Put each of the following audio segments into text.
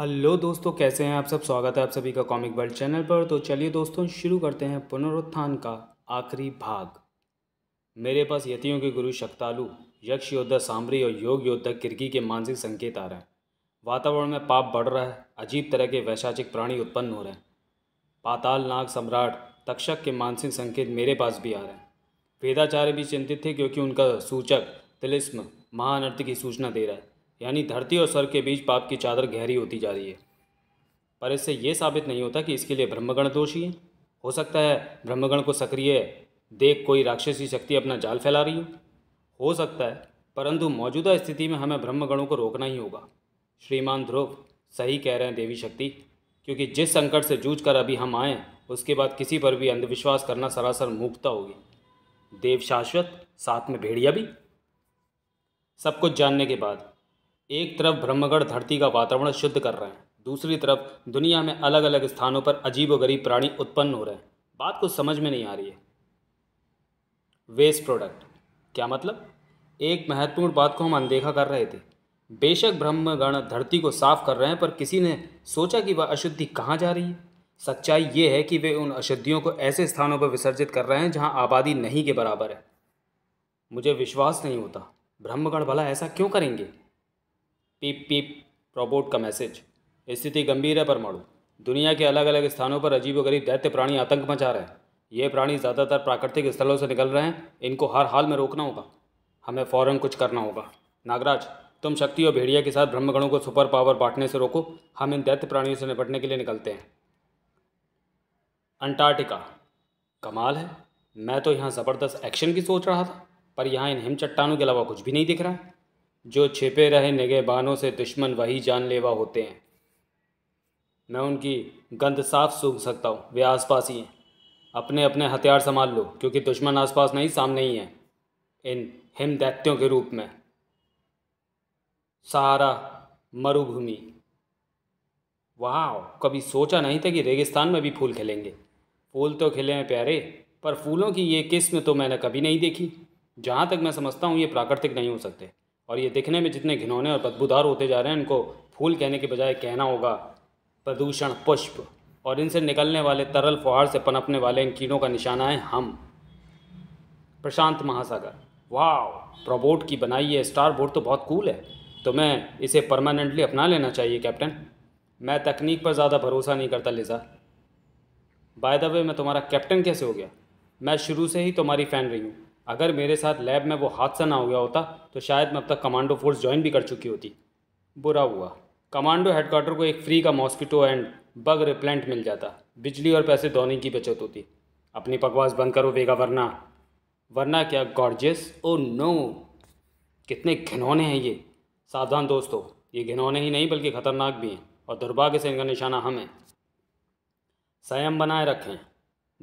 Hello दोस्तों कैसे हैं आप सब स्वागत है आप सभी का कॉमिक वर्ल्ड चैनल पर तो चलिए दोस्तों शुरू करते हैं पुनरुत्थान का आखिरी भाग मेरे पास यतियों के गुरु शक्तालु यक्ष योद्धा सामरी और योग योद्धा किरकी के मानसिक संकेत आ रहे हैं वातावरण में पाप बढ़ रहा है अजीब तरह के वैशाचिक प्राणी उत्पन्न हो रहे हैं पाताल नाग सम्राट तक्षक के मानसिक संकेत मेरे पास भी आ रहे हैं वेदाचार्य भी चिंतित थे क्योंकि उनका सूचक तिलिस्म महानर्त की सूचना दे रहा है यानी धरती और स्वर्ग के बीच पाप की चादर गहरी होती जा रही है पर इससे ये साबित नहीं होता कि इसके लिए ब्रह्मगण दोषी है हो सकता है ब्रह्मगण को सक्रिय देख कोई राक्षसी शक्ति अपना जाल फैला रही हो हो सकता है परंतु मौजूदा स्थिति में हमें ब्रह्मगणों को रोकना ही होगा श्रीमान ध्रुव सही कह रहे हैं देवी शक्ति क्योंकि जिस संकट से जूझ कर अभी हम आए उसके बाद किसी पर भी अंधविश्वास करना सरासर मूर्खता होगी देव शाश्वत साथ में भेड़िया भी सब कुछ जानने के बाद एक तरफ ब्रह्मगढ़ धरती का वातावरण शुद्ध कर रहे हैं दूसरी तरफ दुनिया में अलग अलग स्थानों पर अजीब गरीब प्राणी उत्पन्न हो रहे हैं बात कुछ समझ में नहीं आ रही है वेस्ट प्रोडक्ट क्या मतलब एक महत्वपूर्ण बात को हम अनदेखा कर रहे थे बेशक ब्रह्मगण धरती को साफ कर रहे हैं पर किसी ने सोचा कि वह अशुद्धि कहाँ जा रही है सच्चाई ये है कि वे उन अशुद्धियों को ऐसे स्थानों पर विसर्जित कर रहे हैं जहाँ आबादी नहीं के बराबर है मुझे विश्वास नहीं होता ब्रह्मगण भला ऐसा क्यों करेंगे पीप पीप रोबोट का मैसेज स्थिति गंभीर है परमाणु दुनिया के अलग अलग स्थानों पर अजीब गरीब दैत्य प्राणी आतंक मचा रहे हैं ये प्राणी ज़्यादातर प्राकृतिक स्थलों से निकल रहे हैं इनको हर हाल में रोकना होगा हमें फ़ौरन कुछ करना होगा नागराज तुम शक्ति और भेड़िया के साथ ब्रह्मगणों को सुपर पावर बांटने से रोको हम इन दैत्य प्राणियों से निपटने के लिए निकलते हैं अंटार्कटिका कमाल है मैं तो यहाँ ज़बरदस्त एक्शन की सोच रहा था पर यहाँ इन हिम चट्टानों के अलावा कुछ भी नहीं दिख रहा है जो छिपे रहे निगहबानों से दुश्मन वही जानलेवा होते हैं मैं उनकी गंद साफ सूख सकता हूँ वे आसपास ही हैं अपने अपने हथियार संभाल लो क्योंकि दुश्मन आसपास नहीं सामने ही हैं इन हिम दैत्यों के रूप में सहारा मरुभूमि वहाँ कभी सोचा नहीं था कि रेगिस्तान में भी फूल खिलेंगे फूल तो खिले हैं प्यारे पर फूलों की ये किस्म तो मैंने कभी नहीं देखी जहाँ तक मैं समझता हूँ ये प्राकृतिक नहीं हो सकते और ये दिखने में जितने घिनौने और बदबूदार होते जा रहे हैं इनको फूल कहने के बजाय कहना होगा प्रदूषण पुष्प और इनसे निकलने वाले तरल फुहार से पनपने वाले इन कीड़ों का निशाना है हम प्रशांत महासागर वाह प्रोबोट की बनाई है स्टार बोर्ड तो बहुत कूल है तो मैं इसे परमानेंटली अपना लेना चाहिए कैप्टन मैं तकनीक पर ज़्यादा भरोसा नहीं करता लिजा बाय द वे मैं तुम्हारा कैप्टन कैसे हो गया मैं शुरू से ही तुम्हारी फ़ैन रही हूँ अगर मेरे साथ लैब में वो हादसा ना हो गया होता तो शायद मैं अब तक कमांडो फोर्स ज्वाइन भी कर चुकी होती बुरा हुआ कमांडो हेडक्वार्टर को एक फ्री का मॉस्किटो एंड बग रिप्लेंट मिल जाता बिजली और पैसे दोनों की बचत होती अपनी पकवास बंद करो वेगा वरना वरना क्या गॉर्जियस ओ नो कितने घिनौने हैं ये सावधान दोस्तों ये घिनौने ही नहीं बल्कि खतरनाक भी हैं और दुर्भाग्य से इनका निशाना हम संयम बनाए रखें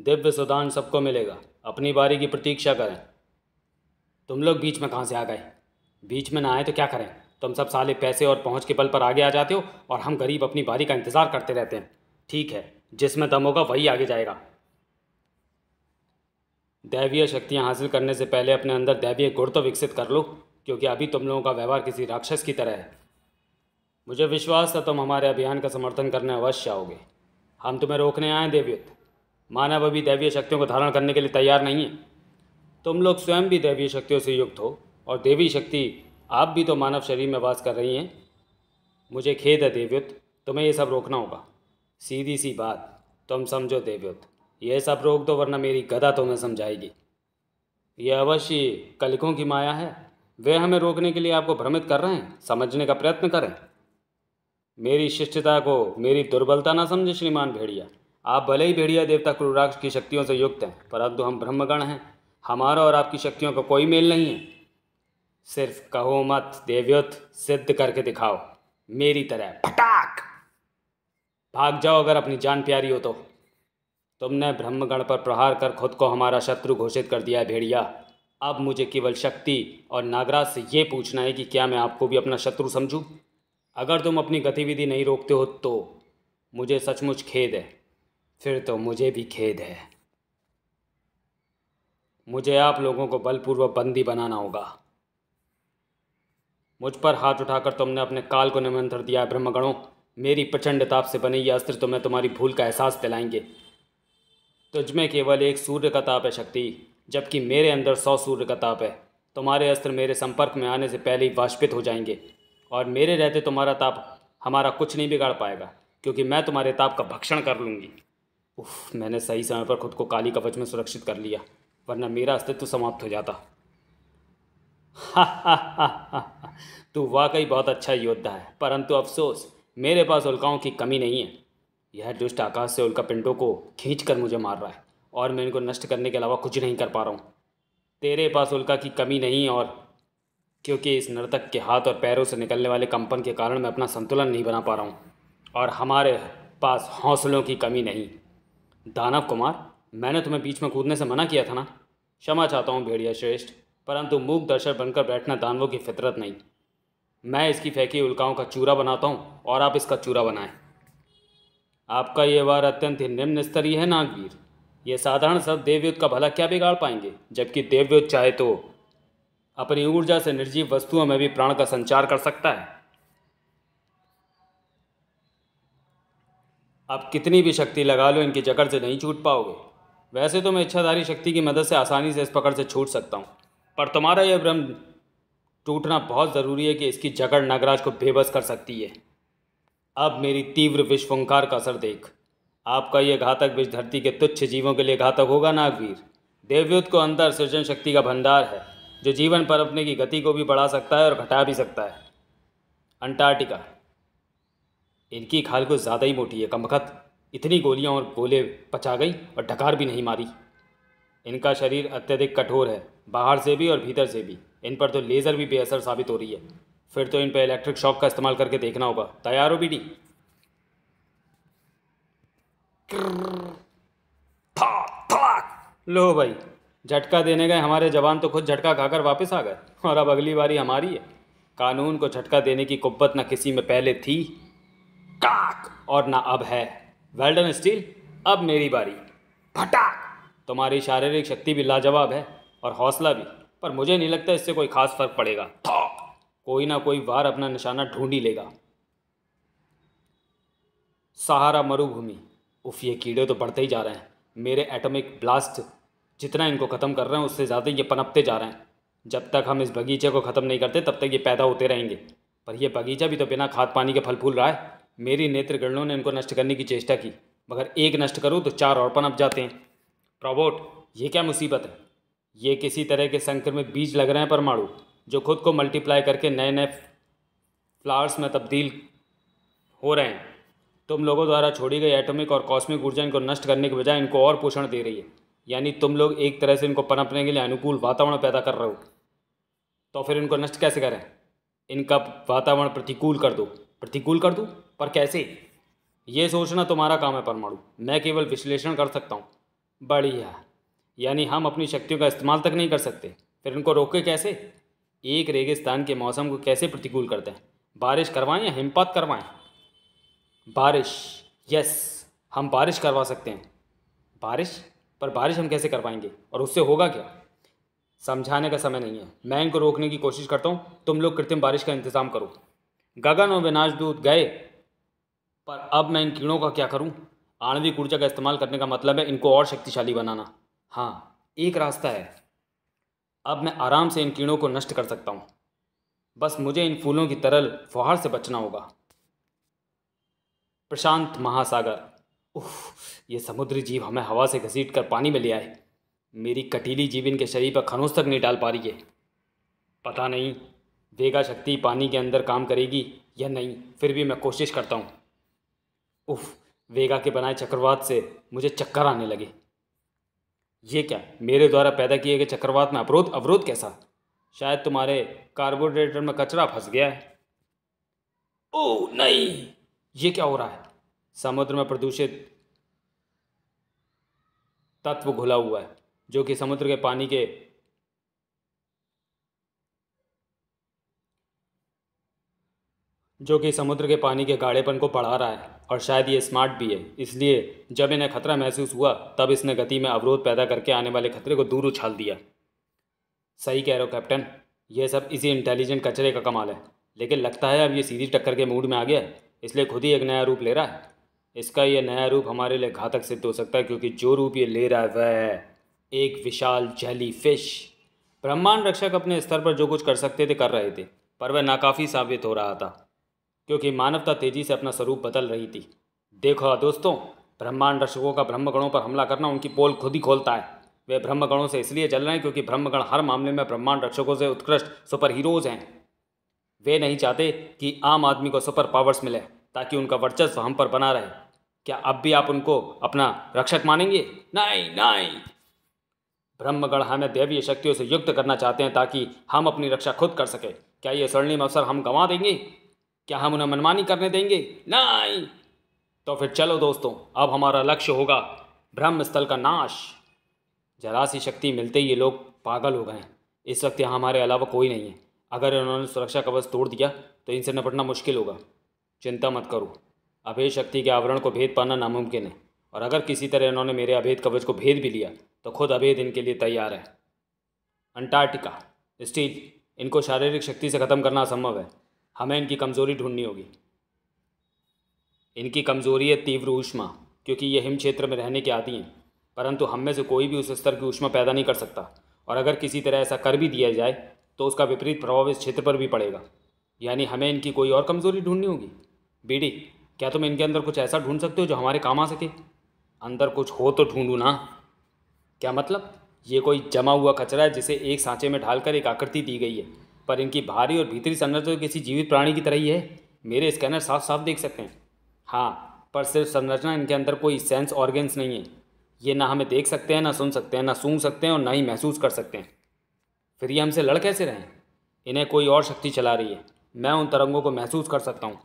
दिव्य सुदान सबको मिलेगा अपनी बारी की प्रतीक्षा करें तुम लोग बीच में कहाँ से आ गए बीच में ना आए तो क्या करें तुम सब साले पैसे और पहुँच के बल पर आगे आ जाते हो और हम गरीब अपनी बारी का इंतज़ार करते रहते हैं ठीक है जिसमें दम होगा वही आगे जाएगा दैवीय शक्तियाँ हासिल करने से पहले अपने अंदर दैवीय गुण तो विकसित कर लो क्योंकि अभी तुम लोगों का व्यवहार किसी राक्षस की तरह है मुझे विश्वास था तुम हमारे अभियान का समर्थन करने अवश्य आओगे हम तुम्हें रोकने आए देवयुत मानव अभी दैवीय शक्तियों को धारण करने के लिए तैयार नहीं है तुम लोग स्वयं भी दैवीय शक्तियों से युक्त हो और देवी शक्ति आप भी तो मानव शरीर में वास कर रही हैं मुझे खेद है देवयुत तुम्हें यह सब रोकना होगा सीधी सी बात तुम समझो देवयुत यह सब रोक दो वरना मेरी गदा तुम्हें समझाएगी यह अवश्य कलिकों की माया है वे हमें रोकने के लिए आपको भ्रमित कर रहे हैं समझने का प्रयत्न करें मेरी शिष्टता को मेरी दुर्बलता ना समझे श्रीमान भेड़िया आप भले ही भेड़िया देवता क्रूराक्ष की शक्तियों से युक्त हैं परंतु हम ब्रह्मगण हैं हमारा और आपकी शक्तियों का को कोई मेल नहीं है सिर्फ कहो मत देवयुद्ध सिद्ध करके दिखाओ मेरी तरह फटाक भाग जाओ अगर अपनी जान प्यारी हो तो तुमने ब्रह्मगण पर प्रहार कर खुद को हमारा शत्रु घोषित कर दिया है भेड़िया अब मुझे केवल शक्ति और नागराज से ये पूछना है कि क्या मैं आपको भी अपना शत्रु समझूं? अगर तुम अपनी गतिविधि नहीं रोकते हो तो मुझे सचमुच खेद है फिर तो मुझे भी खेद है मुझे आप लोगों को बलपूर्वक बंदी बनाना होगा मुझ पर हाथ उठाकर तुमने अपने काल को निमंत्रण दिया है ब्रह्मगणों मेरी प्रचंड ताप से बने ये अस्त्र तुम्हें तो तुम्हारी भूल का एहसास दिलाएंगे तुझमें केवल एक सूर्य का ताप है शक्ति जबकि मेरे अंदर सौ सूर्य का ताप है तुम्हारे अस्त्र मेरे संपर्क में आने से पहले ही वाष्पित हो जाएंगे और मेरे रहते तुम्हारा ताप हमारा कुछ नहीं बिगाड़ पाएगा क्योंकि मैं तुम्हारे ताप का भक्षण कर लूँगी उफ मैंने सही समय पर खुद को काली कवच में सुरक्षित कर लिया वरना मेरा अस्तित्व समाप्त हो जाता तू वाकई बहुत अच्छा योद्धा है परंतु अफसोस मेरे पास उल्काओं की कमी नहीं है यह दुष्ट आकाश से उल्का पिंडों को खींच कर मुझे मार रहा है और मैं इनको नष्ट करने के अलावा कुछ नहीं कर पा रहा हूँ तेरे पास उल्का की कमी नहीं और क्योंकि इस नर्तक के हाथ और पैरों से निकलने वाले कंपन के कारण मैं अपना संतुलन नहीं बना पा रहा हूँ और हमारे पास हौसलों की कमी नहीं दानव कुमार मैंने तुम्हें बीच में कूदने से मना किया था ना क्षमा चाहता हूँ भेड़िया श्रेष्ठ परंतु मूक दर्शक बनकर बैठना दानवों की फितरत नहीं मैं इसकी फेंकी उल्काओं का चूरा बनाता हूँ और आप इसका चूरा बनाएं आपका ये वार अत्यंत ही निम्न स्तरीय है नागवीर ये साधारण सब देवयुद्ध का भला क्या बिगाड़ पाएंगे जबकि देवयुद्ध चाहे तो अपनी ऊर्जा से निर्जीव वस्तुओं में भी प्राण का संचार कर सकता है आप कितनी भी शक्ति लगा लो इनकी जगड़ से नहीं छूट पाओगे वैसे तो मैं इच्छाधारी शक्ति की मदद से आसानी से इस पकड़ से छूट सकता हूँ पर तुम्हारा यह भ्रम टूटना बहुत ज़रूरी है कि इसकी जकड़ नागराज को बेबस कर सकती है अब मेरी तीव्र विश्वंकार का असर देख आपका यह घातक विष धरती के तुच्छ जीवों के लिए घातक होगा नागवीर देवयुद्ध को अंदर सृजन शक्ति का भंडार है जो जीवन पर अपने की गति को भी बढ़ा सकता है और घटा भी सकता है अंटार्कटिका इनकी खाल कुछ ज़्यादा ही मोटी है कमखत इतनी गोलियां और गोले पचा गई और ढकार भी नहीं मारी इनका शरीर अत्यधिक कठोर है बाहर से भी और भीतर से भी इन पर तो लेज़र भी बेअसर साबित हो रही है फिर तो इन पर इलेक्ट्रिक शॉक का इस्तेमाल करके देखना होगा तैयार हो बीडी लो भाई झटका देने गए हमारे जवान तो खुद झटका खाकर वापस आ गए और अब अगली बारी हमारी है कानून को झटका देने की कुब्बत न किसी में पहले थी काक और ना अब है वेल्डन स्टील अब मेरी बारी फटा तुम्हारी शारीरिक शक्ति भी लाजवाब है और हौसला भी पर मुझे नहीं लगता इससे कोई खास फर्क पड़ेगा कोई ना कोई वार अपना निशाना ढूंढ ही लेगा सहारा मरुभूमि उफ ये कीड़े तो बढ़ते ही जा रहे हैं मेरे एटॉमिक ब्लास्ट जितना इनको ख़त्म कर रहे हैं उससे ज़्यादा ये पनपते जा रहे हैं जब तक हम इस बगीचे को ख़त्म नहीं करते तब तक ये पैदा होते रहेंगे पर यह बगीचा भी तो बिना खाद पानी के फल फूल रहा है मेरी नेत्रगणों ने उनको नष्ट करने की चेष्टा की मगर एक नष्ट करूँ तो चार और पनप जाते हैं प्रॉबोट ये क्या मुसीबत है ये किसी तरह के संक्रमित बीज लग रहे हैं परमाणु जो खुद को मल्टीप्लाई करके नए नए फ्लावर्स में तब्दील हो रहे हैं तुम लोगों द्वारा छोड़ी गई एटॉमिक और कॉस्मिक ऊर्जा इनको नष्ट करने के बजाय इनको और पोषण दे रही है यानी तुम लोग एक तरह से इनको पनपने के लिए अनुकूल वातावरण पैदा कर रहे हो तो फिर इनको नष्ट कैसे करें इनका वातावरण प्रतिकूल कर दो प्रतिकूल कर दूँ पर कैसे ये सोचना तुम्हारा काम है परमाणु मैं केवल विश्लेषण कर सकता हूँ बढ़िया यानी हम अपनी शक्तियों का इस्तेमाल तक नहीं कर सकते फिर इनको रोके कैसे एक रेगिस्तान के मौसम को कैसे प्रतिकूल करते हैं बारिश करवाएं या हिमपात करवाएं बारिश यस हम बारिश करवा सकते हैं बारिश पर बारिश हम कैसे करवाएंगे और उससे होगा क्या समझाने का समय नहीं है मैं इनको रोकने की कोशिश करता हूँ तुम लोग कृत्रिम बारिश का इंतज़ाम करो गगन और विनाश दूत गए पर अब मैं इन कीड़ों का क्या करूं? आणविक ऊर्जा का इस्तेमाल करने का मतलब है इनको और शक्तिशाली बनाना हाँ एक रास्ता है अब मैं आराम से इन कीड़ों को नष्ट कर सकता हूँ बस मुझे इन फूलों की तरल फुहार से बचना होगा प्रशांत महासागर उफ ये समुद्री जीव हमें हवा से घसीट कर पानी में ले आए मेरी कटीली जीव इनके शरीर पर खनोज तक नहीं डाल पा रही है पता नहीं वेगा शक्ति पानी के अंदर काम करेगी या नहीं फिर भी मैं कोशिश करता हूँ उफ वेगा के बनाए चक्रवात से मुझे चक्कर आने लगे ये क्या मेरे द्वारा पैदा किए गए चक्रवात में अवरोध अवरोध कैसा शायद तुम्हारे कार्बोरेटर में कचरा फंस गया है ओ नहीं ये क्या हो रहा है समुद्र में प्रदूषित तत्व घुला हुआ है जो कि समुद्र के पानी के जो कि समुद्र के पानी के गाढ़ेपन को बढ़ा रहा है और शायद ये स्मार्ट भी है इसलिए जब इन्हें खतरा महसूस हुआ तब इसने गति में अवरोध पैदा करके आने वाले खतरे को दूर उछाल दिया सही कह रहे हो कैप्टन यह सब इसी इंटेलिजेंट कचरे का कमाल है लेकिन लगता है अब ये सीधी टक्कर के मूड में आ गया है इसलिए खुद ही एक नया रूप ले रहा है इसका यह नया रूप हमारे लिए घातक सिद्ध हो सकता है क्योंकि जो रूप ये ले रहा है वह एक विशाल जहली फिश ब्रह्मांड रक्षक अपने स्तर पर जो कुछ कर सकते थे कर रहे थे पर वह नाकाफ़ी साबित हो रहा था क्योंकि मानवता तेजी से अपना स्वरूप बदल रही थी देखो हाँ दोस्तों ब्रह्मांड रक्षकों का ब्रह्मगणों पर हमला करना उनकी पोल खुद ही खोलता है वे ब्रह्मगणों से इसलिए जल रहे हैं क्योंकि ब्रह्मगण हर मामले में ब्रह्मांड रक्षकों से उत्कृष्ट सुपर हीरोज हैं वे नहीं चाहते कि आम आदमी को सुपर पावर्स मिले ताकि उनका वर्चस्व हम पर बना रहे क्या अब भी आप उनको अपना रक्षक मानेंगे नहीं नहीं ब्रह्मगण हमें दैवीय शक्तियों से युक्त करना चाहते हैं ताकि हम अपनी रक्षा खुद कर सकें क्या ये स्वर्णिम अवसर हम गंवा देंगे क्या हम उन्हें मनमानी करने देंगे नहीं तो फिर चलो दोस्तों अब हमारा लक्ष्य होगा ब्रह्म स्थल का नाश जरा सी शक्ति मिलते ही ये लोग पागल हो गए हैं इस वक्त यहाँ हमारे अलावा कोई नहीं है अगर इन्होंने सुरक्षा कवच तोड़ दिया तो इनसे निपटना मुश्किल होगा चिंता मत करो अभेद शक्ति के आवरण को भेद पाना नामुमकिन है और अगर किसी तरह इन्होंने मेरे अभेद कवच को भेद भी लिया तो खुद अभेद इनके लिए तैयार है अंटार्कटिका स्टील इनको शारीरिक शक्ति से ख़त्म करना असंभव है हमें इनकी कमज़ोरी ढूंढनी होगी इनकी कमज़ोरी है तीव्र ऊष्मा क्योंकि ये हिम क्षेत्र में रहने के आती हैं परंतु हम में से कोई भी उस स्तर की ऊष्मा पैदा नहीं कर सकता और अगर किसी तरह ऐसा कर भी दिया जाए तो उसका विपरीत प्रभाव इस क्षेत्र पर भी पड़ेगा यानी हमें इनकी कोई और कमज़ोरी ढूंढनी होगी बीडी क्या तुम इनके अंदर कुछ ऐसा ढूंढ सकते हो जो हमारे काम आ सके अंदर कुछ हो तो ढूंढूँ ना क्या मतलब ये कोई जमा हुआ कचरा है जिसे एक सांचे में ढालकर एक आकृति दी गई है पर इनकी भारी और भीतरी संरचना तो किसी जीवित प्राणी की तरह ही है मेरे स्कैनर साफ साफ देख सकते हैं हाँ पर सिर्फ संरचना इनके अंदर कोई सेंस ऑर्गेंस नहीं है ये ना हमें देख सकते हैं ना सुन सकते हैं ना सूंघ सकते हैं और ना ही महसूस कर सकते हैं फिर ये हमसे लड़ कैसे रहें इन्हें कोई और शक्ति चला रही है मैं उन तरंगों को महसूस कर सकता हूँ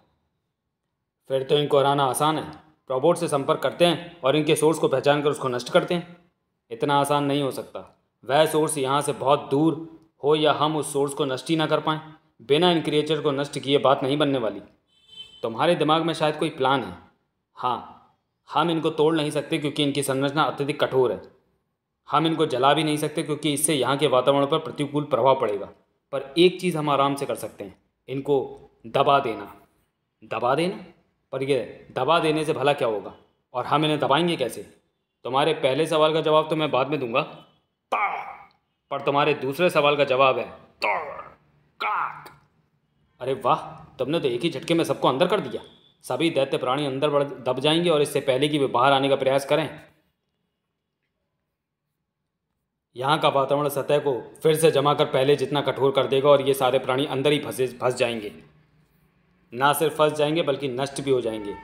फिर तो इनको हराना आसान है रोबोट से संपर्क करते हैं और इनके सोर्स को पहचान कर उसको नष्ट करते हैं इतना आसान नहीं हो सकता वह सोर्स यहाँ से बहुत दूर हो या हम उस सोर्स को नष्ट ही ना कर पाएँ बिना इन क्रिएचर को नष्ट किए बात नहीं बनने वाली तुम्हारे दिमाग में शायद कोई प्लान है हाँ हम इनको तोड़ नहीं सकते क्योंकि इनकी संरचना अत्यधिक कठोर है हम इनको जला भी नहीं सकते क्योंकि इससे यहाँ के वातावरण पर प्रतिकूल प्रभाव पड़ेगा पर एक चीज़ हम आराम से कर सकते हैं इनको दबा देना दबा देना पर ये दबा देने से भला क्या होगा और हम इन्हें दबाएंगे कैसे तुम्हारे पहले सवाल का जवाब तो मैं बाद में दूंगा पर तुम्हारे दूसरे सवाल का जवाब है काट अरे वाह तुमने तो एक ही झटके में सबको अंदर कर दिया सभी दैत्य प्राणी अंदर दब जाएंगे और इससे पहले कि वे बाहर आने का प्रयास करें यहाँ का वातावरण सतह को फिर से जमा कर पहले जितना कठोर कर देगा और ये सारे प्राणी अंदर ही फंसे फंस जाएंगे ना सिर्फ फंस जाएंगे बल्कि नष्ट भी हो जाएंगे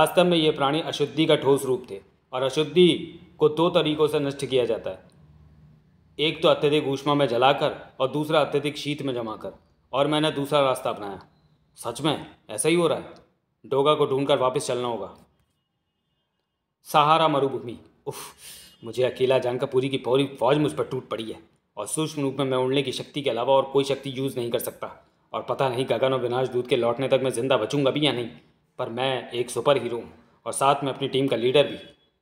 वास्तव में ये प्राणी अशुद्धि का ठोस रूप थे और अशुद्धि को दो तरीकों से नष्ट किया जाता है एक तो अत्यधिक ऊष्मा में जलाकर और दूसरा अत्यधिक शीत में जमा कर और मैंने दूसरा रास्ता अपनाया सच में ऐसा ही हो रहा है डोगा को ढूंढकर वापस चलना होगा सहारा मरुभूमि उफ मुझे अकेला जानकर पूरी की पूरी फौज मुझ पर टूट पड़ी है और सूक्ष्म रूप में मैं उड़ने की शक्ति के अलावा और कोई शक्ति यूज़ नहीं कर सकता और पता नहीं गगन और विनाश दूध के लौटने तक मैं ज़िंदा बचूंगा भी या नहीं पर मैं एक सुपर हीरो हूँ और साथ में अपनी टीम का लीडर भी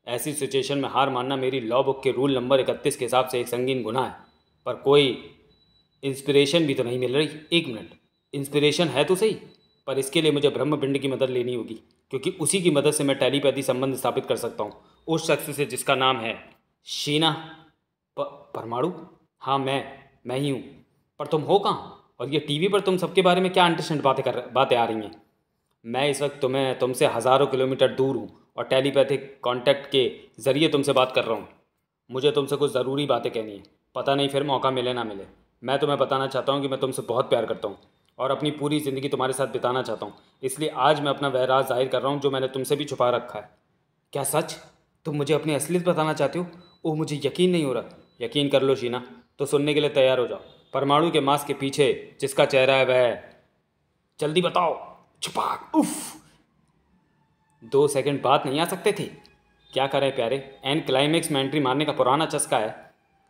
ऐसी सिचुएशन में हार मानना मेरी लॉ बुक के रूल नंबर इकतीस के हिसाब से एक संगीन गुना है पर कोई इंस्पिरेशन भी तो नहीं मिल रही एक मिनट इंस्पिरेशन है तो सही पर इसके लिए मुझे ब्रह्मपिंड की मदद लेनी होगी क्योंकि उसी की मदद से मैं टेलीपैथी संबंध स्थापित कर सकता हूँ उस शख्स से जिसका नाम है शीना परमाणु हाँ मैं मैं ही हूँ पर तुम हो कहाँ और ये टीवी पर तुम सबके बारे में क्या अंटरस्टैंड बातें कर बातें आ रही हैं मैं इस वक्त तुम्हें तुमसे हज़ारों किलोमीटर दूर हूँ और टेलीपैथिक कांटेक्ट के ज़रिए तुमसे बात कर रहा हूँ मुझे तुमसे कुछ ज़रूरी बातें कहनी है पता नहीं फिर मौका मिले ना मिले मैं तुम्हें बताना चाहता हूँ कि मैं तुमसे बहुत प्यार करता हूँ और अपनी पूरी ज़िंदगी तुम्हारे साथ बिताना चाहता हूँ इसलिए आज मैं अपना वह जाहिर कर रहा हूँ जो मैंने तुमसे भी छुपा रखा है क्या सच तुम मुझे अपनी असलियत बताना चाहते हो वो मुझे यकीन नहीं हो रहा यकीन कर लो शीना तो सुनने के लिए तैयार हो जाओ परमाणु के मास्क के पीछे जिसका चेहरा है वह जल्दी बताओ छुपा उफ़ दो सेकंड बाद नहीं आ सकते थे क्या करें प्यारे एन क्लाइमेक्स में एंट्री मारने का पुराना चस्का है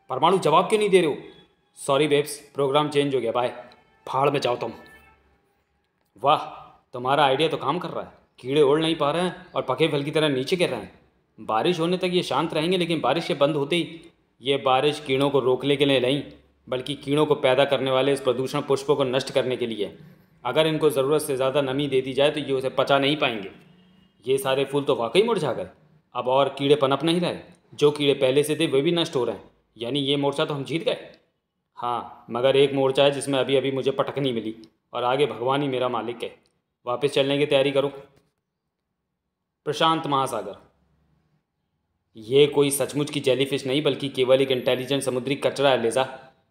परमाणु जवाब क्यों नहीं दे रहे हो सॉरी बेब्स प्रोग्राम चेंज हो गया बाय फाड़ में जाओ तुम वाह तुम्हारा आइडिया तो काम कर रहा है कीड़े उड़ नहीं पा रहे हैं और पके फल की तरह नीचे गिर रहे हैं बारिश होने तक ये शांत रहेंगे लेकिन बारिश के बंद होते ही ये बारिश कीड़ों को रोकने के लिए नहीं बल्कि कीड़ों को पैदा करने वाले इस प्रदूषण पुष्पों को नष्ट करने के लिए अगर इनको ज़रूरत से ज़्यादा नमी दे दी जाए तो ये उसे पचा नहीं पाएंगे ये सारे फूल तो वाकई मुरझा गए अब और कीड़े पनप नहीं रहे जो कीड़े पहले से थे वे भी नष्ट हो रहे हैं यानी ये मोर्चा तो हम जीत गए हाँ मगर एक मोर्चा है जिसमें अभी अभी मुझे पटकनी मिली और आगे भगवान ही मेरा मालिक है वापस चलने की तैयारी करो प्रशांत महासागर ये कोई सचमुच की जेलीफिश नहीं बल्कि केवल एक इंटेलिजेंट समुद्री कचरा है लेजा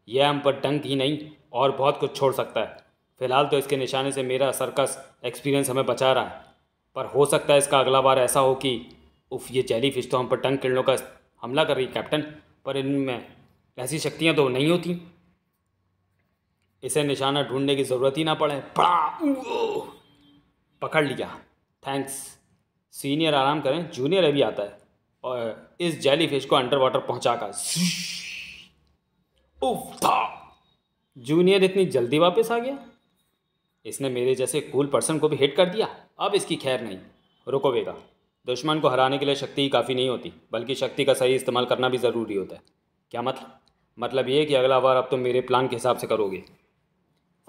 यह हम पर डंक ही नहीं और बहुत कुछ छोड़ सकता है फिलहाल तो इसके निशाने से मेरा सर्कस एक्सपीरियंस हमें बचा रहा है पर हो सकता है इसका अगला बार ऐसा हो कि उफ ये जेली फिश तो हम पर टंग किरणों का हमला कर रही कैप्टन पर इनमें ऐसी शक्तियाँ तो नहीं होती इसे निशाना ढूंढने की ज़रूरत ही ना पड़े पड़ा पकड़ लिया थैंक्स सीनियर आराम करें जूनियर अभी आता है और इस जैली फिश को अंडर वाटर पहुँचा कर उफ था जूनियर इतनी जल्दी वापस आ गया इसने मेरे जैसे कूल पर्सन को भी हिट कर दिया अब इसकी खैर नहीं रुको बेगा दुश्मन को हराने के लिए शक्ति ही काफ़ी नहीं होती बल्कि शक्ति का सही इस्तेमाल करना भी ज़रूरी होता है क्या मतलब मतलब ये कि अगला बार अब तुम तो मेरे प्लान के हिसाब से करोगे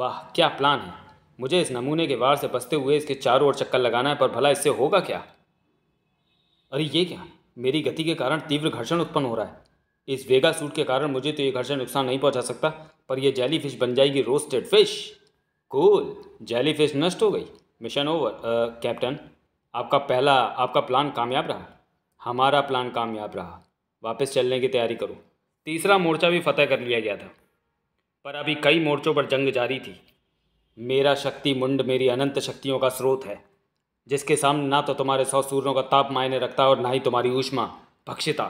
वाह क्या प्लान है मुझे इस नमूने के वार से बसते हुए इसके चारों ओर चक्कर लगाना है पर भला इससे होगा क्या अरे ये क्या मेरी गति के कारण तीव्र घर्षण उत्पन्न हो रहा है इस वेगा सूट के कारण मुझे तो ये घर्षण नुकसान नहीं पहुंचा सकता पर यह जैली फिश बन जाएगी roasted fish cool jelly fish नष्ट हो गई मिशन ओवर कैप्टन आपका पहला आपका प्लान कामयाब रहा हमारा प्लान कामयाब रहा वापस चलने की तैयारी करो तीसरा मोर्चा भी फतेह कर लिया गया था पर अभी कई मोर्चों पर जंग जारी थी मेरा शक्ति मुंड मेरी अनंत शक्तियों का स्रोत है जिसके सामने ना तो तुम्हारे सौ सूर्यों का ताप मायने रखता और ना ही तुम्हारी ऊष्मा भक्षिता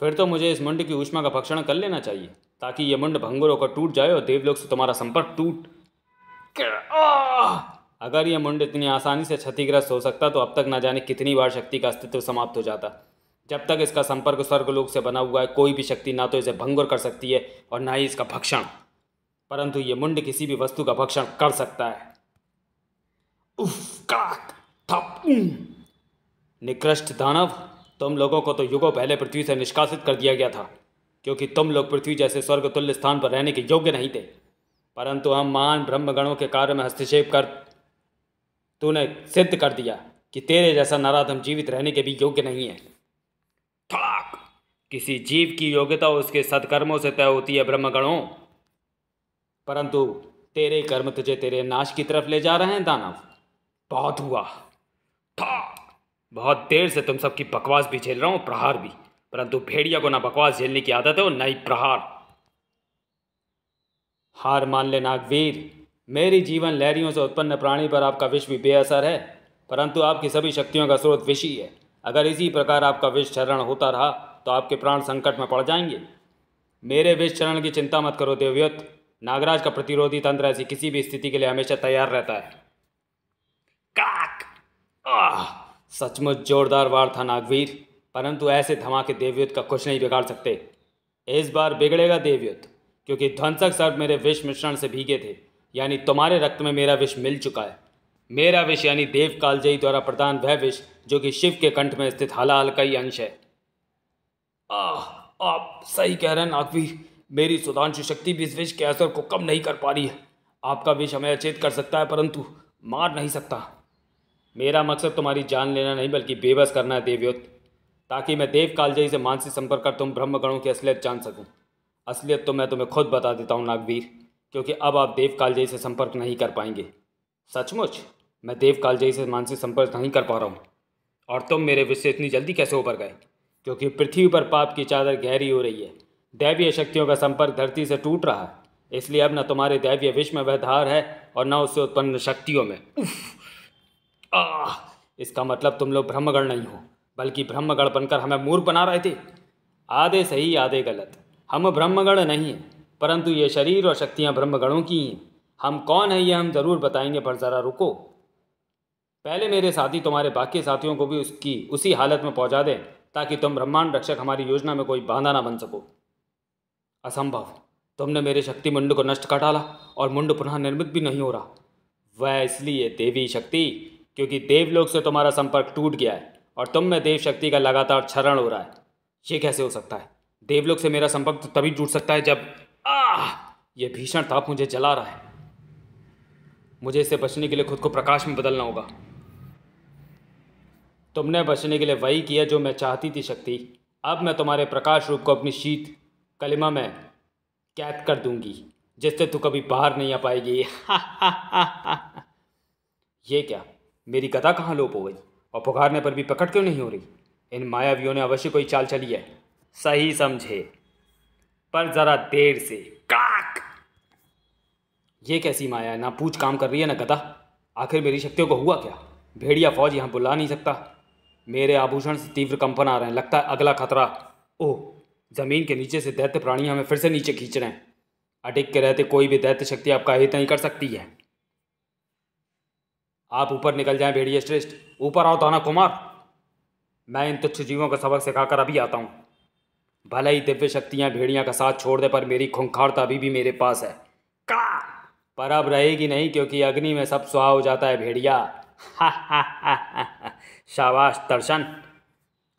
फिर तो मुझे इस मुंड की ऊष्मा का भक्षण कर लेना चाहिए ताकि ये मुंड भंगुर होकर टूट जाए और देवलोक से तुम्हारा संपर्क टूट अगर यह मुंड इतनी आसानी से क्षतिग्रस्त हो सकता तो अब तक न जाने कितनी बार शक्ति का अस्तित्व समाप्त हो जाता जब तक इसका संपर्क स्वर्गलोक से बना हुआ है कोई भी शक्ति ना तो इसे भंगुर कर सकती है और ना ही इसका भक्षण परंतु ये मुंड किसी भी वस्तु का भक्षण कर सकता है उफ निकृष्ट दानव तुम लोगों को तो युगों पहले पृथ्वी से निष्कासित कर दिया गया था क्योंकि तुम लोग पृथ्वी जैसे स्वर्ग तुल्य स्थान पर रहने के योग्य नहीं थे परंतु हम मान ब्रह्मगणों के कार्य में हस्तक्षेप कर तूने सिद्ध कर दिया कि तेरे जैसा नराधम जीवित रहने के भी योग्य नहीं है थड़ाक किसी जीव की योग्यता उसके सत्कर्मों से तय होती है ब्रह्मगणों परंतु तेरे कर्म तुझे तेरे नाश की तरफ ले जा रहे हैं दानव बहुत हुआ बहुत देर से तुम सबकी बकवास भी झेल रहा हूँ प्रहार भी परंतु भेड़िया को ना बकवास झेलने की आदत है और ना ही प्रहार हार मान ले नागवीर मेरी जीवन लहरियों से उत्पन्न प्राणी पर आपका विष भी बेअसर है परंतु आपकी सभी शक्तियों का स्रोत विष है अगर इसी प्रकार आपका विष चरण होता रहा तो आपके प्राण संकट में पड़ जाएंगे मेरे विष चरण की चिंता मत करो देवव्यत नागराज का प्रतिरोधी तंत्र ऐसी किसी भी स्थिति के लिए हमेशा तैयार रहता है काक सचमुच जोरदार वार था नागवीर परंतु ऐसे धमाके देवयुद्ध का कुछ नहीं बिगाड़ सकते इस बार बिगड़ेगा देवयुद्ध क्योंकि ध्वंसक सर्प मेरे विष मिश्रण से भीगे थे यानी तुम्हारे रक्त में मेरा विष मिल चुका है मेरा विष यानी देव कालजयी द्वारा प्रदान वह विष जो कि शिव के कंठ में स्थित हलाल का ही अंश है आह आप सही कह रहे हैं नागवी मेरी सुधांशु शक्ति भी इस विष के असर को कम नहीं कर पा रही है आपका विष हमें अचेत कर सकता है परंतु मार नहीं सकता मेरा मकसद तुम्हारी जान लेना नहीं बल्कि बेबस करना है देवयुत ताकि मैं देव कालजयी से मानसिक संपर्क कर तुम ब्रह्मगणों की असलियत जान सकूं असलियत तो मैं तुम्हें खुद बता देता हूँ नागवीर क्योंकि अब आप देव कालजई से संपर्क नहीं कर पाएंगे सचमुच मैं देव कालजई से मानसिक संपर्क नहीं कर पा रहा हूँ और तुम मेरे विषय इतनी जल्दी कैसे ऊपर गए क्योंकि पृथ्वी पर पाप की चादर गहरी हो रही है दैवीय शक्तियों का संपर्क धरती से टूट रहा है इसलिए अब न तुम्हारे दैवीय विश्व में वह धार है और न उससे उत्पन्न शक्तियों में आ, इसका मतलब तुम लोग ब्रह्मगढ़ नहीं हो बल्कि ब्रह्मगढ़ बनकर हमें मूर्ख बना रहे थे आधे सही आधे गलत हम ब्रह्मगण नहीं हैं परंतु ये शरीर और शक्तियाँ ब्रह्मगणों की हैं हम कौन हैं ये हम ज़रूर बताएंगे पर ज़रा रुको पहले मेरे साथी तुम्हारे बाकी साथियों को भी उसकी उसी हालत में पहुंचा दें ताकि तुम ब्रह्मांड रक्षक हमारी योजना में कोई बांधा ना बन सको असंभव तुमने मेरे शक्ति मुंड को नष्ट कर डाला और मुंड पुनः निर्मित भी नहीं हो रहा वह इसलिए देवी शक्ति क्योंकि देवलोक से तुम्हारा संपर्क टूट गया है और तुम में देव शक्ति का लगातार क्षरण हो रहा है ये कैसे हो सकता है देवलोक से मेरा संपर्क तो तभी जुड़ सकता है जब आह यह भीषण ताप मुझे जला रहा है मुझे इससे बचने के लिए खुद को प्रकाश में बदलना होगा तुमने बचने के लिए वही किया जो मैं चाहती थी शक्ति अब मैं तुम्हारे प्रकाश रूप को अपनी शीत कलिमा में कैद कर दूंगी जिससे तू कभी बाहर नहीं आ पाएगी ये क्या मेरी गदा कहाँ लोप हो गई और पुकारने पर भी प्रकट क्यों नहीं हो रही इन मायावियों ने अवश्य कोई चाल चली है सही समझे पर ज़रा देर से काक ये कैसी माया है ना पूछ काम कर रही है ना गधा आखिर मेरी शक्तियों को हुआ क्या भेड़िया फौज यहाँ बुला नहीं सकता मेरे आभूषण से तीव्र कंपन आ रहे हैं लगता है अगला खतरा ओह जमीन के नीचे से दैत्य प्राणी हमें फिर से नीचे खींच रहे हैं अटिक के रहते कोई भी दैत्य शक्ति आपका हित नहीं कर सकती है आप ऊपर निकल जाएं भेड़िया श्रेष्ठ ऊपर आओ दाना कुमार मैं इन तुच्छ जीवों का सबक सिखाकर अभी आता हूँ भले ही दिव्य शक्तियाँ भेड़िया का साथ छोड़ दे पर मेरी खुंखारता अभी भी मेरे पास है का पर अब रहेगी नहीं क्योंकि अग्नि में सब सुहा हो जाता है भेड़िया हा हा हा हा शाबाश दर्शन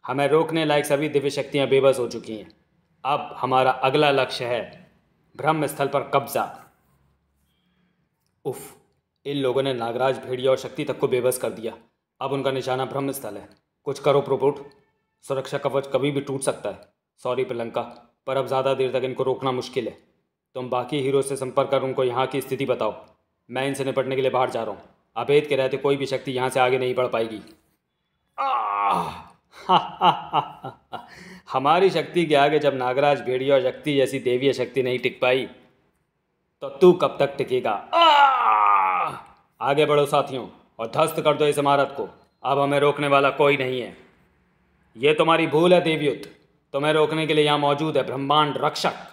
हमें रोकने लायक सभी दिव्य शक्तियाँ बेबस हो चुकी हैं अब हमारा अगला लक्ष्य है ब्रह्म स्थल पर कब्जा उफ इन लोगों ने नागराज भेड़िया और शक्ति तक को बेबस कर दिया अब उनका निशाना ब्रह्म स्थल है कुछ करो प्रोपोट सुरक्षा कवच कभी भी टूट सकता है सॉरी प्रियंका पर अब ज़्यादा देर तक इनको रोकना मुश्किल है तुम बाकी हीरो से संपर्क कर उनको यहाँ की स्थिति बताओ मैं इनसे निपटने के लिए बाहर जा रहा हूँ अभेद के रहते कोई भी शक्ति यहाँ से आगे नहीं बढ़ पाएगी हमारी शक्ति के आगे जब नागराज भेड़िया और शक्ति जैसी देवीय शक्ति नहीं टिक पाई तो तू कब तक टिकेगा आगे बढ़ो साथियों और ध्वस्त कर दो इस इमारत को अब हमें रोकने वाला कोई नहीं है ये तुम्हारी भूल है देवयुद्ध तुम्हें तो रोकने के लिए यहाँ मौजूद है ब्रह्मांड रक्षक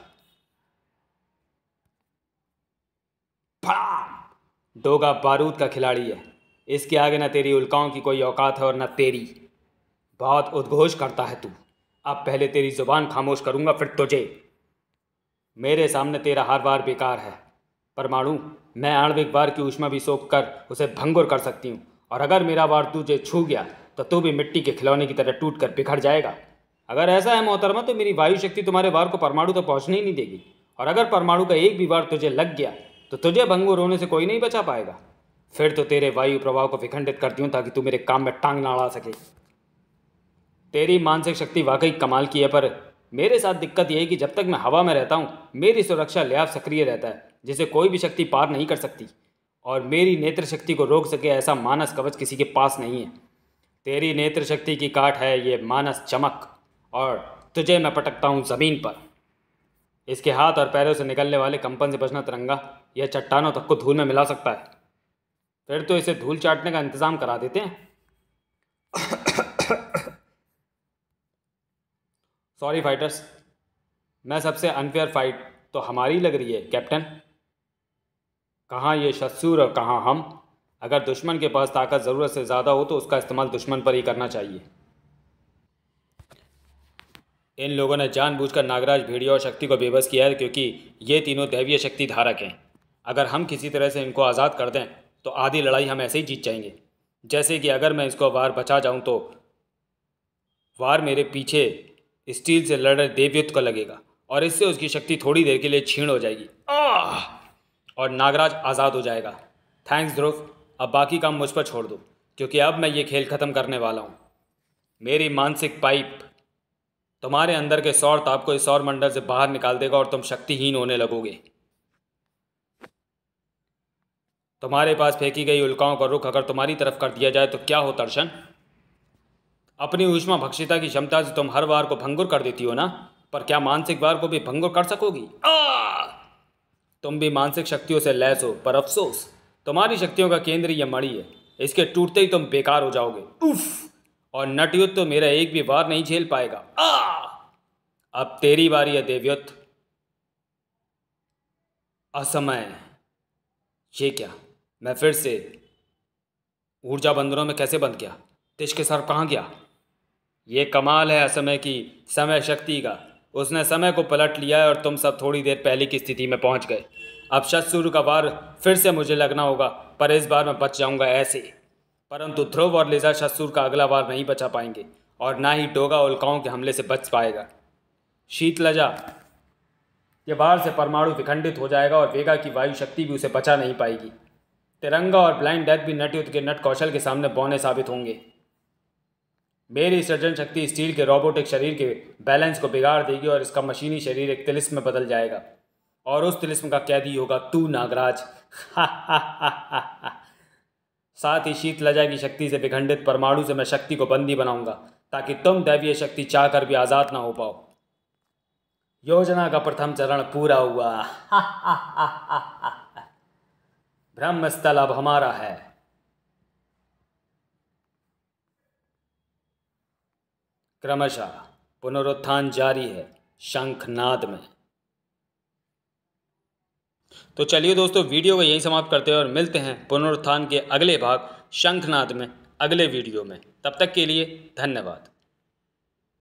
डोगा बारूद का खिलाड़ी है इसके आगे न तेरी उल्काओं की कोई औकात है और न तेरी बहुत उद्घोष करता है तू अब पहले तेरी जुबान खामोश करूँगा फिर तुझे मेरे सामने तेरा हर बार बेकार है परमाणु मैं आणविक बार की ऊष्मा भी सोख कर उसे भंगुर कर सकती हूँ और अगर मेरा बार तुझे छू गया तो तू भी मिट्टी के खिलौने की तरह टूट कर बिखर जाएगा अगर ऐसा है मोहतरमा तो मेरी वायु शक्ति तुम्हारे वार को परमाणु तक तो पहुँचने ही नहीं देगी और अगर परमाणु का एक भी वार तुझे लग गया तो तुझे भंगुर होने से कोई नहीं बचा पाएगा फिर तो तेरे वायु प्रभाव को विखंडित करती हूँ ताकि तू मेरे काम में टांग ना अड़ा सके तेरी मानसिक शक्ति वाकई कमाल की है पर मेरे साथ दिक्कत यह है कि जब तक मैं हवा में रहता हूँ मेरी सुरक्षा लिहाज सक्रिय रहता है जिसे कोई भी शक्ति पार नहीं कर सकती और मेरी नेत्र शक्ति को रोक सके ऐसा मानस कवच किसी के पास नहीं है तेरी नेत्र शक्ति की काट है ये मानस चमक और तुझे मैं पटकता हूँ ज़मीन पर इसके हाथ और पैरों से निकलने वाले कंपन से बचना तिरंगा यह चट्टानों तक को धूल में मिला सकता है फिर तो इसे धूल चाटने का इंतज़ाम करा देते हैं सॉरी फाइटर्स मैं सबसे अनफेयर फाइट तो हमारी लग रही है कैप्टन कहाँ ये शसूर और कहाँ हम अगर दुश्मन के पास ताकत ज़रूरत से ज़्यादा हो तो उसका इस्तेमाल दुश्मन पर ही करना चाहिए इन लोगों ने जानबूझकर नागराज भेड़िया और शक्ति को बेबस किया है क्योंकि ये तीनों दैवीय शक्ति धारक हैं अगर हम किसी तरह से इनको आज़ाद कर दें तो आधी लड़ाई हम ऐसे ही जीत जाएंगे जैसे कि अगर मैं इसको वार बचा जाऊं तो वार मेरे पीछे स्टील से लड़ रहे देवयुद्ध को लगेगा और इससे उसकी शक्ति थोड़ी देर के लिए छीण हो जाएगी आह और नागराज आज़ाद हो जाएगा थैंक्स ध्रुव अब बाकी काम मुझ पर छोड़ दो क्योंकि अब मैं ये खेल ख़त्म करने वाला हूँ मेरी मानसिक पाइप तुम्हारे अंदर के सौर ताप को इस सौर मंडल से बाहर निकाल देगा और तुम शक्तिहीन होने लगोगे तुम्हारे पास फेंकी गई उल्काओं का रुख अगर तुम्हारी तरफ कर दिया जाए तो क्या हो दर्शन अपनी ऊष्मा भक्षिता की क्षमता से तुम हर बार को भंगुर कर देती हो ना पर क्या मानसिक बार को भी भंगुर कर सकोगी तुम भी मानसिक शक्तियों से लैस हो पर अफसोस तुम्हारी शक्तियों का केंद्र यह मणि है इसके टूटते ही तुम बेकार हो जाओगे उफ़ और नटयुद्ध तो मेरा एक भी वार नहीं झेल पाएगा आ अब तेरी बारी है देवयुद्ध असमय ये क्या मैं फिर से ऊर्जा बंदरों में कैसे बंद गया तिश के सर कहाँ गया ये कमाल है असमय की समय शक्ति का उसने समय को पलट लिया है और तुम सब थोड़ी देर पहले की स्थिति में पहुंच गए अब शत्रुर का वार फिर से मुझे लगना होगा पर इस बार मैं बच जाऊंगा ऐसे परंतु ध्रुव और लिजा शसुर का अगला बार नहीं बचा पाएंगे और ना ही डोगा उल्काओं के हमले से बच पाएगा शीतलजा के बाहर से परमाणु विखंडित हो जाएगा और वेगा की वायु शक्ति भी उसे बचा नहीं पाएगी तिरंगा और ब्लाइंड डेथ भी नटयुद्ध के नट कौशल के सामने बौने साबित होंगे मेरी सृजन शक्ति स्टील के रोबोटिक शरीर के बैलेंस को बिगाड़ देगी और इसका मशीनी शरीर एक तिलिस्म में बदल जाएगा और उस तिलिस्म का कैदी होगा तू नागराज हा हा हा हा हा साथ ही शीत लजा की शक्ति से विखंडित परमाणु से मैं शक्ति को बंदी बनाऊंगा ताकि तुम दैवीय शक्ति चाहकर भी आज़ाद ना हो पाओ योजना का प्रथम चरण पूरा हुआ ब्रह्म स्थल अब हमारा है क्रमशः पुनरुत्थान जारी है शंखनाद में तो चलिए दोस्तों वीडियो को यही समाप्त करते हैं और मिलते हैं पुनरुत्थान के अगले भाग शंखनाद में अगले वीडियो में तब तक के लिए धन्यवाद